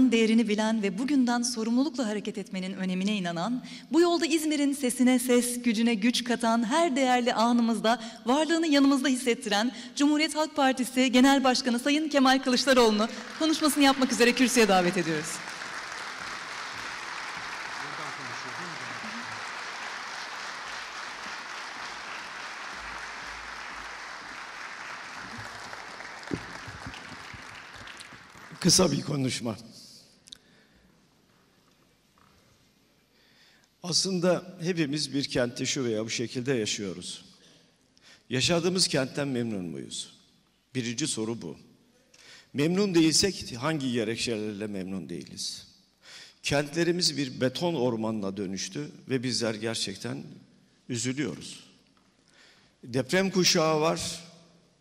değerini bilen ve bugünden sorumlulukla hareket etmenin önemine inanan, bu yolda İzmir'in sesine ses, gücüne güç katan her değerli anımızda varlığını yanımızda hissettiren Cumhuriyet Halk Partisi Genel Başkanı Sayın Kemal Kılıçdaroğlu'nu konuşmasını yapmak üzere kürsüye davet ediyoruz. Kısa bir konuşma. Aslında hepimiz bir kentte şu veya bu şekilde yaşıyoruz. Yaşadığımız kentten memnun muyuz? Birinci soru bu. Memnun değilsek hangi gerekçelerle memnun değiliz? Kentlerimiz bir beton ormanına dönüştü ve bizler gerçekten üzülüyoruz. Deprem kuşağı var.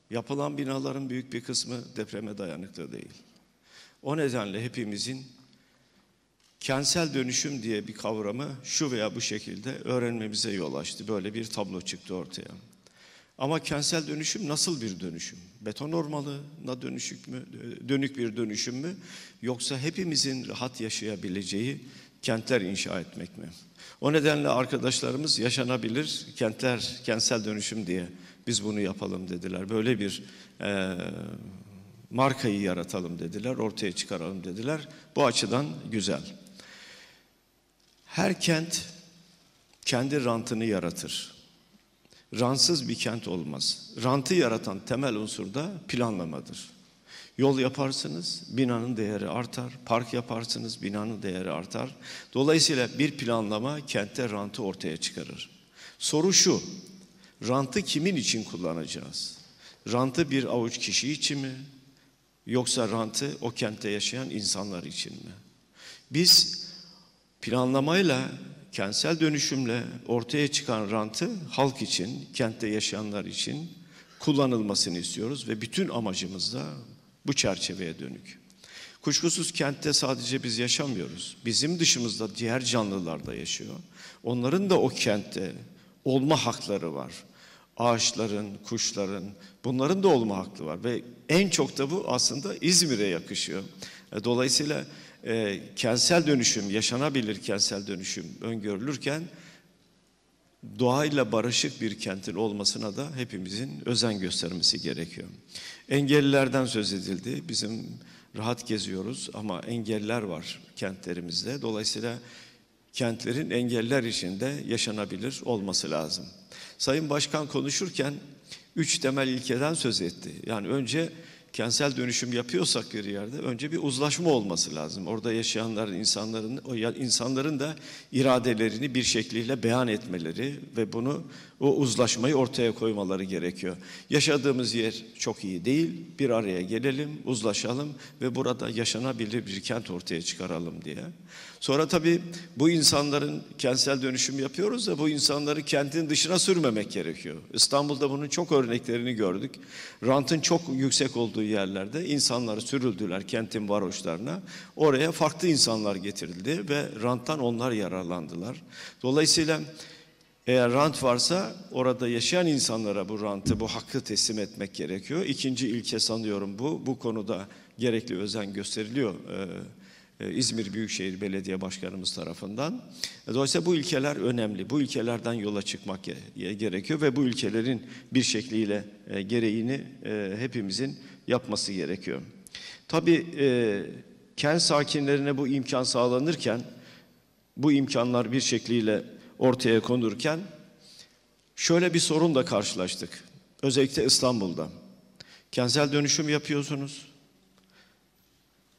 Yapılan binaların büyük bir kısmı depreme dayanıklı değil. O nedenle hepimizin kentsel dönüşüm diye bir kavramı şu veya bu şekilde öğrenmemize yol açtı. Böyle bir tablo çıktı ortaya. Ama kentsel dönüşüm nasıl bir dönüşüm? Beton ormanına dönüşük mü, e, dönük bir dönüşüm mü? Yoksa hepimizin rahat yaşayabileceği kentler inşa etmek mi? O nedenle arkadaşlarımız yaşanabilir kentler, kentsel dönüşüm diye biz bunu yapalım dediler. Böyle bir e, markayı yaratalım dediler, ortaya çıkaralım dediler. Bu açıdan güzel. Her kent kendi rantını yaratır. Ransız bir kent olmaz. Rantı yaratan temel unsur da planlamadır. Yol yaparsınız, binanın değeri artar. Park yaparsınız, binanın değeri artar. Dolayısıyla bir planlama kentte rantı ortaya çıkarır. Soru şu, rantı kimin için kullanacağız? Rantı bir avuç kişi için mi? Yoksa rantı o kentte yaşayan insanlar için mi? Biz planlamayla, kentsel dönüşümle ortaya çıkan rantı halk için, kentte yaşayanlar için kullanılmasını istiyoruz ve bütün amacımız da bu çerçeveye dönük. Kuşkusuz kentte sadece biz yaşamıyoruz. Bizim dışımızda diğer canlılar da yaşıyor. Onların da o kentte olma hakları var. Ağaçların, kuşların, bunların da olma haklı var. Ve en çok da bu aslında İzmir'e yakışıyor. E, dolayısıyla e, kentsel dönüşüm, yaşanabilir kentsel dönüşüm öngörülürken doğayla barışık bir kentin olmasına da hepimizin özen göstermesi gerekiyor. Engellilerden söz edildi. Bizim rahat geziyoruz ama engeller var kentlerimizde. Dolayısıyla kentlerin engeller içinde yaşanabilir olması lazım. Sayın Başkan konuşurken üç temel ilkeden söz etti. Yani önce kentsel dönüşüm yapıyorsak bir yerde önce bir uzlaşma olması lazım. Orada yaşayanların, insanların, o insanların da iradelerini bir şekliyle beyan etmeleri ve bunu o uzlaşmayı ortaya koymaları gerekiyor. Yaşadığımız yer çok iyi değil. Bir araya gelelim, uzlaşalım ve burada yaşanabilir bir kent ortaya çıkaralım diye. Sonra tabii bu insanların kentsel dönüşüm yapıyoruz da bu insanları kentin dışına sürmemek gerekiyor. İstanbul'da bunun çok örneklerini gördük. Rantın çok yüksek olduğu olduğu yerlerde insanları sürüldüler kentin varoşlarına. Oraya farklı insanlar getirildi ve ranttan onlar yararlandılar. Dolayısıyla eğer rant varsa orada yaşayan insanlara bu rantı, bu hakkı teslim etmek gerekiyor. İkinci ilke sanıyorum bu. Bu konuda gerekli özen gösteriliyor. Ee, e, İzmir Büyükşehir Belediye Başkanımız tarafından. Dolayısıyla bu ilkeler önemli. Bu ilkelerden yola çıkmak gerekiyor ve bu ilkelerin bir şekliyle e, gereğini e, hepimizin yapması gerekiyor. Tabii kent sakinlerine bu imkan sağlanırken, bu imkanlar bir şekliyle ortaya konurken şöyle bir sorunla karşılaştık. Özellikle İstanbul'da. Kentsel dönüşüm yapıyorsunuz.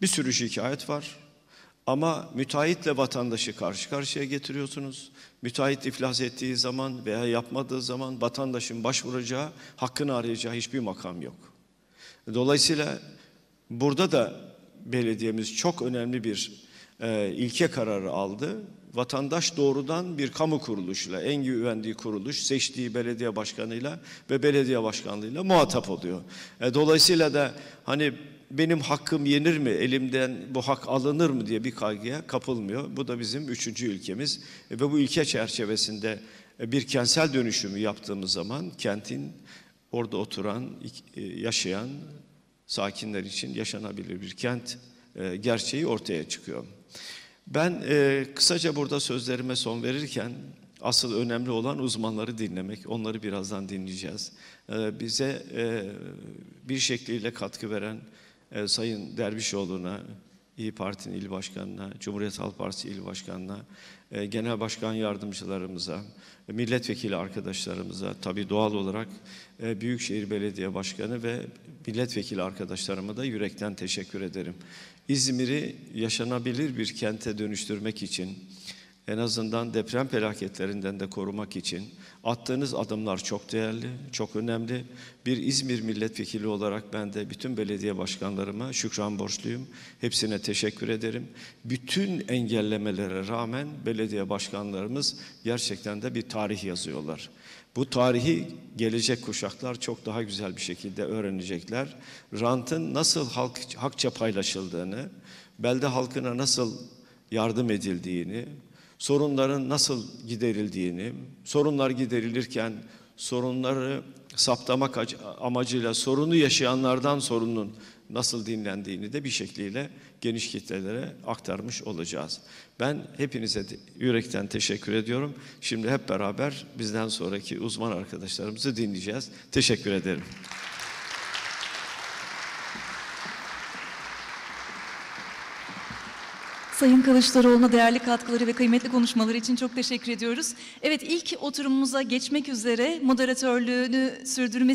Bir sürü şikayet var. Ama müteahhitle vatandaşı karşı karşıya getiriyorsunuz. Müteahhit iflas ettiği zaman veya yapmadığı zaman vatandaşın başvuracağı, hakkını arayacağı hiçbir makam yok. Dolayısıyla burada da belediyemiz çok önemli bir e, ilke kararı aldı. Vatandaş doğrudan bir kamu kuruluşla, en güvendiği kuruluş, seçtiği belediye başkanıyla ve belediye başkanlığıyla muhatap oluyor. E, dolayısıyla da hani benim hakkım yenir mi, elimden bu hak alınır mı diye bir kaygıya kapılmıyor. Bu da bizim üçüncü ülkemiz e, ve bu ülke çerçevesinde e, bir kentsel dönüşümü yaptığımız zaman kentin orada oturan, e, yaşayan sakinler için yaşanabilir bir kent gerçeği ortaya çıkıyor. Ben kısaca burada sözlerime son verirken Asıl önemli olan uzmanları dinlemek. Onları birazdan dinleyeceğiz. Bize bir şekliyle katkı veren e, Sayın Dervişoğlu'na, İyi Parti'nin il başkanına, Cumhuriyet Halk Partisi il başkanına, e, genel başkan yardımcılarımıza, milletvekili arkadaşlarımıza, tabii doğal olarak e, Büyükşehir Belediye Başkanı ve milletvekili arkadaşlarıma da yürekten teşekkür ederim. İzmir'i yaşanabilir bir kente dönüştürmek için en azından deprem felaketlerinden de korumak için attığınız adımlar çok değerli, çok önemli. Bir İzmir milletvekili olarak ben de bütün belediye başkanlarıma şükran borçluyum. Hepsine teşekkür ederim. Bütün engellemelere rağmen belediye başkanlarımız gerçekten de bir tarih yazıyorlar. Bu tarihi gelecek kuşaklar çok daha güzel bir şekilde öğrenecekler. Rantın nasıl halk, hakça paylaşıldığını, belde halkına nasıl yardım edildiğini, sorunların nasıl giderildiğini, sorunlar giderilirken sorunları saptamak amacıyla sorunu yaşayanlardan sorunun nasıl dinlendiğini de bir şekliyle geniş kitlelere aktarmış olacağız. Ben hepinize yürekten teşekkür ediyorum. Şimdi hep beraber bizden sonraki uzman arkadaşlarımızı dinleyeceğiz. Teşekkür ederim. Sayın Kılıçdaroğlu'na değerli katkıları ve kıymetli konuşmaları için çok teşekkür ediyoruz. Evet ilk oturumumuza geçmek üzere moderatörlüğünü sürdürmesi